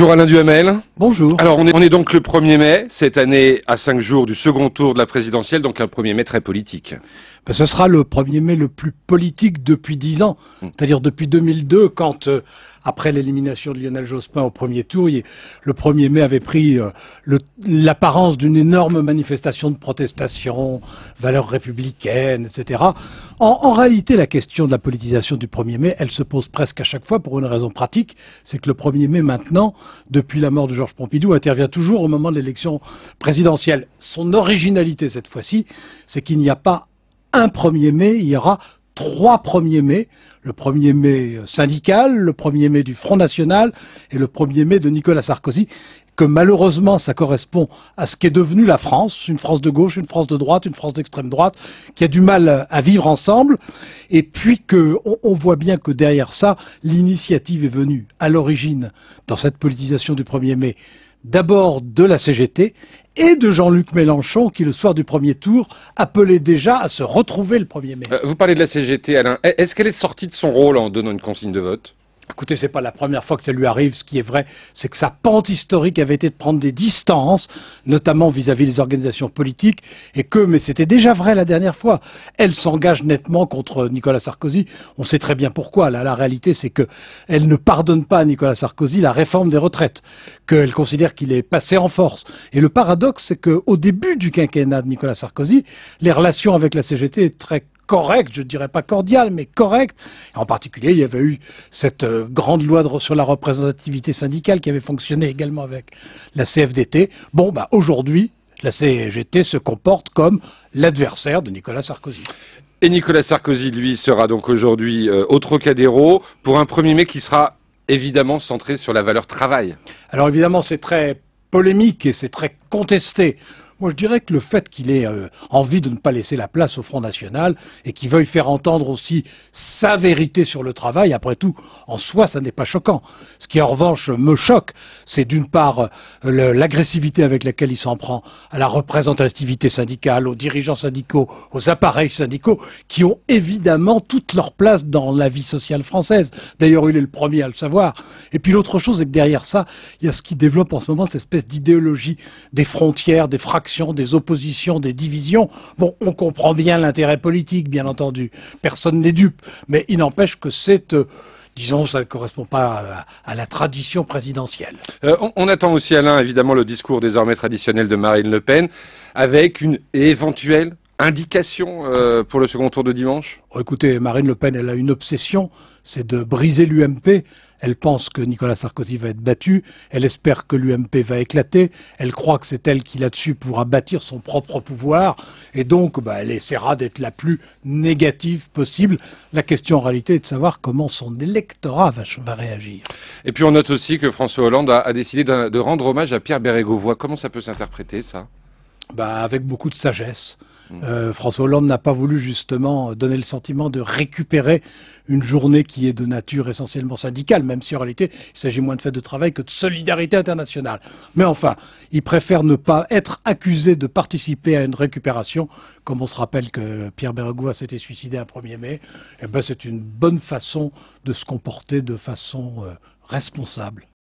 Bonjour Alain Duhamel. Bonjour. Alors on est, donc le 1er mai, cette année à 5 jours du second tour de la présidentielle, donc un 1er mai très politique. Ce sera le 1er mai le plus politique depuis 10 ans, mm. c'est-à-dire depuis 2002, quand, euh, après l'élimination de Lionel Jospin au premier tour, le 1er mai avait pris euh, l'apparence d'une énorme manifestation de protestation, valeurs républicaines, etc. en, réalité, la question de la politisation du 1er mai, elle se pose presque à chaque fois pour une raison pratique, c'est que le 1er mai maintenant, depuis la mort de Georges Pompidou, intervient toujours au moment de l'élection présidentielle. Son originalité cette fois-ci, c'est qu'il n'y a pas un 1er mai, il y aura trois 1er mai. Le 1er mai syndical, le 1er mai du Front National et le 1er mai de Nicolas Sarkozy que malheureusement ça correspond à ce qu'est devenue la France, une France de gauche, une France de droite, une France d'extrême droite, qui a du mal à vivre ensemble, et puis que on, voit bien que derrière ça, l'initiative est venue à l'origine dans cette politisation du 1er mai d'abord de la CGT et de Jean-Luc Mélenchon qui, le soir du premier tour, appelait déjà à se retrouver le 1er mai. Euh, vous parlez de la CGT, Alain. Est-ce qu'elle est sortie de son rôle en donnant une consigne de vote Écoutez, c'est pas la première fois que ça lui arrive. Ce qui est vrai, c'est que sa pente historique avait été de prendre des distances, notamment vis-à-vis des organisations politiques, et que, mais c'était déjà vrai la dernière fois, elle s'engage nettement contre Nicolas Sarkozy. On sait très bien pourquoi. Là, la réalité, c'est que elle ne pardonne pas à Nicolas Sarkozy la réforme des retraites, qu'elle considère qu'il est passé en force. Et le paradoxe, c'est qu'au début du quinquennat de Nicolas Sarkozy, les relations avec la CGT étaient très correct, je ne dirais pas cordial, mais correct. En particulier, il y avait eu cette euh, grande loi sur la représentativité syndicale qui avait fonctionné également avec la CFDT. Bon, bah, aujourd'hui, la CGT se comporte comme l'adversaire de Nicolas Sarkozy. Et Nicolas Sarkozy, lui, sera donc aujourd'hui autre euh, au pour un 1er mai qui sera évidemment centré sur la valeur travail. Alors évidemment, c'est très polémique et c'est très contesté. Moi, je dirais que le fait qu'il ait euh, envie de ne pas laisser la place au Front National et qu'il veuille faire entendre aussi sa vérité sur le travail, après tout, en soi, ça n'est pas choquant. Ce qui, en revanche, me choque, c'est d'une part euh, l'agressivité avec laquelle il s'en prend à la représentativité syndicale, aux dirigeants syndicaux, aux appareils syndicaux, qui ont évidemment toute leur place dans la vie sociale française. D'ailleurs, il est le premier à le savoir. Et puis l'autre chose, c'est que derrière ça, il y a ce qui développe en ce moment cette espèce d'idéologie des frontières, des fractions des oppositions, des divisions. Bon, on comprend bien l'intérêt politique, bien entendu. Personne n'est dupe. Mais il n'empêche que c'est... Euh, disons, ça ne correspond pas à, la tradition présidentielle. Euh, on, attend aussi, Alain, évidemment, le discours désormais traditionnel de Marine Le Pen, avec une éventuelle Indication euh, pour le second tour de dimanche oh, Écoutez, Marine Le Pen, elle a une obsession, c'est de briser l'UMP. Elle pense que Nicolas Sarkozy va être battu, elle espère que l'UMP va éclater, elle croit que c'est elle qui là-dessus pourra bâtir son propre pouvoir, et donc bah, elle essaiera d'être la plus négative possible. La question en réalité est de savoir comment son électorat va, réagir. Et puis on note aussi que François Hollande a, décidé de, rendre hommage à Pierre Bérégovoy. Comment ça peut s'interpréter ça bah, Avec beaucoup de sagesse. Mm. Euh, François Hollande n'a pas voulu justement donner le sentiment de récupérer une journée qui est de nature essentiellement syndicale, même si en réalité il s'agit moins de fait de travail que de solidarité internationale. Mais enfin, il préfère ne pas être accusé de participer à une récupération, comme on se rappelle que Pierre Bergoua s'était suicidé un 1er mai. Eh ben, c'est une bonne façon de se comporter de façon euh, responsable.